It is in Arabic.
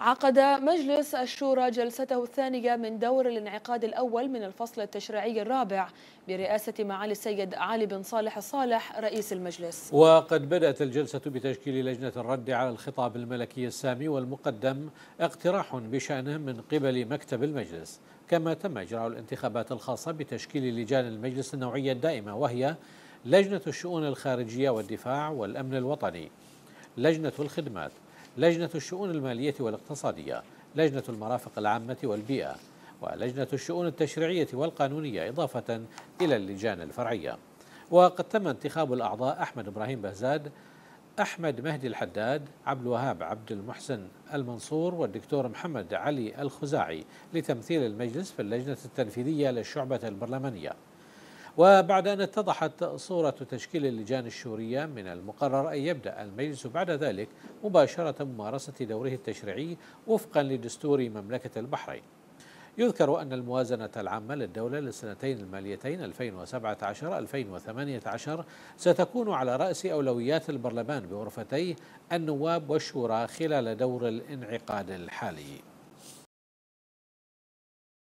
عقد مجلس الشورى جلسته الثانية من دور الانعقاد الأول من الفصل التشريعي الرابع برئاسة معالي السيد علي بن صالح الصالح رئيس المجلس وقد بدأت الجلسة بتشكيل لجنة الرد على الخطاب الملكي السامي والمقدم اقتراح بشأنه من قبل مكتب المجلس كما تم إجراء الانتخابات الخاصة بتشكيل لجان المجلس النوعية الدائمة وهي لجنة الشؤون الخارجية والدفاع والأمن الوطني لجنة الخدمات لجنة الشؤون المالية والاقتصادية لجنة المرافق العامة والبيئة ولجنة الشؤون التشريعية والقانونية إضافة إلى اللجان الفرعية وقد تم انتخاب الأعضاء أحمد إبراهيم بهزاد أحمد مهدي الحداد عبد الوهاب عبد المحسن المنصور والدكتور محمد علي الخزاعي لتمثيل المجلس في اللجنة التنفيذية للشعبة البرلمانية وبعد أن اتضحت صورة تشكيل اللجان الشورية من المقرر أن يبدأ المجلس بعد ذلك مباشرة ممارسة دوره التشريعي وفقا لدستور مملكة البحرين يذكر أن الموازنة العامة للدولة للسنتين الماليتين 2017-2018 ستكون على رأس أولويات البرلمان بغرفتيه النواب والشورى خلال دور الانعقاد الحالي